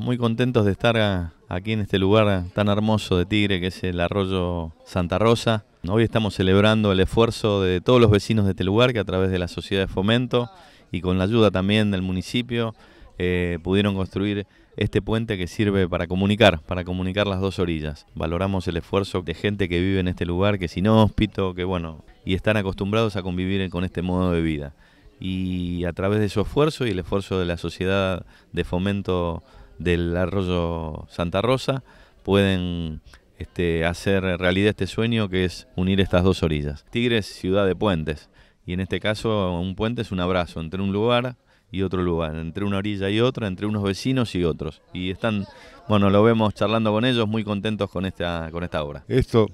muy contentos de estar ah, aquí en este lugar ah, tan hermoso de Tigre que es el arroyo Santa Rosa. Hoy estamos celebrando el esfuerzo de todos los vecinos de este lugar que a través de la sociedad de fomento y con la ayuda también del municipio eh, pudieron construir este puente que sirve para comunicar, para comunicar las dos orillas. Valoramos el esfuerzo de gente que vive en este lugar, que es inhóspito, que bueno, y están acostumbrados a convivir con este modo de vida. Y a través de su esfuerzo y el esfuerzo de la sociedad de fomento del arroyo Santa Rosa pueden este, hacer realidad este sueño que es unir estas dos orillas. Tigres, ciudad de puentes, y en este caso un puente es un abrazo entre un lugar y otro lugar, entre una orilla y otra, entre unos vecinos y otros. Y están, bueno, lo vemos charlando con ellos, muy contentos con esta, con esta obra. Esto,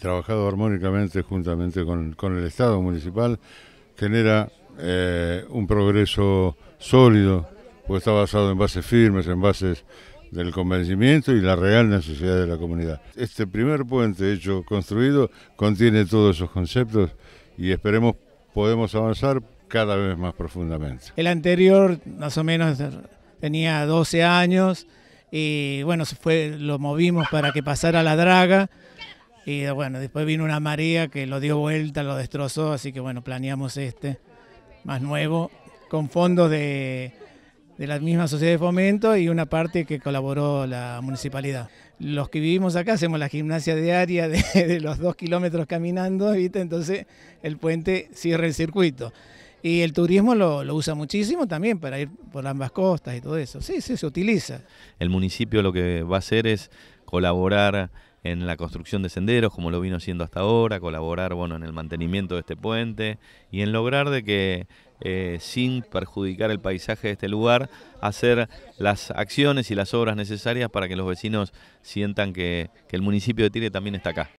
trabajado armónicamente juntamente con, el Estado municipal, genera eh, un progreso sólido pues está basado en bases firmes, en bases del convencimiento y la real necesidad de la comunidad. Este primer puente hecho, construido, contiene todos esos conceptos y esperemos podemos avanzar cada vez más profundamente. El anterior, más o menos, tenía 12 años y bueno, se fue, lo movimos para que pasara la draga y bueno, después vino una marea que lo dio vuelta, lo destrozó, así que bueno, planeamos este más nuevo con fondos de de la misma sociedad de fomento y una parte que colaboró la municipalidad. Los que vivimos acá hacemos la gimnasia diaria de, los dos kilómetros caminando, entonces el puente cierra el circuito. Y el turismo lo, usa muchísimo también para ir por ambas costas y todo eso. Sí, sí, se utiliza. El municipio lo que va a hacer es colaborar en la construcción de senderos, como lo vino haciendo hasta ahora, colaborar bueno, en el mantenimiento de este puente y en lograr de que eh, sin perjudicar el paisaje de este lugar, hacer las acciones y las obras necesarias para que los vecinos sientan que, que el municipio de Tigre también está acá.